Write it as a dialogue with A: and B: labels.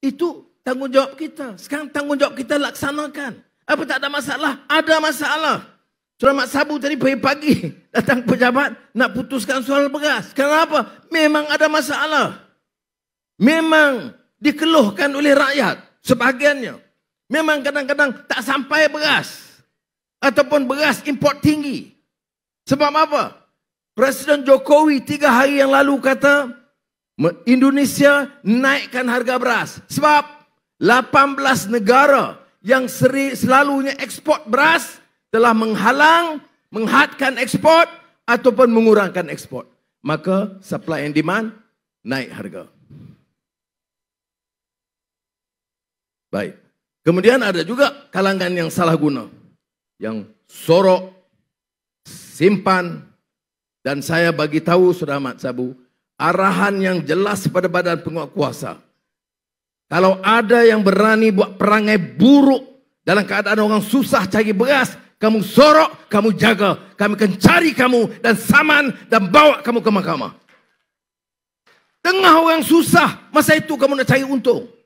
A: Itu tanggungjawab kita. Sekarang tanggungjawab kita laksanakan. Apa tak ada masalah? Ada masalah. Selamat Sabu tadi pagi-pagi datang pejabat nak putuskan soal beras. Kenapa? Memang ada masalah. Memang dikeluhkan oleh rakyat sebagiannya. Memang kadang-kadang tak sampai beras. Ataupun beras import tinggi. Sebab apa? Presiden Jokowi tiga hari yang lalu kata Indonesia naikkan harga beras sebab 18 negara yang seri, selalunya ekspor beras telah menghalang, menghadkan ekspor ataupun mengurangkan ekspor. Maka supply and demand naik harga. Baik. Kemudian ada juga kalangan yang salah guna. Yang sorok, simpan dan saya bagi tahu Saudara Mat Sabu, arahan yang jelas kepada badan penguasa. Kalau ada yang berani buat perangai buruk dalam keadaan orang susah cari beras, kamu sorok, kamu jaga. Kami akan cari kamu dan saman dan bawa kamu ke mahkamah. Tengah orang susah, masa itu kamu nak cari untung.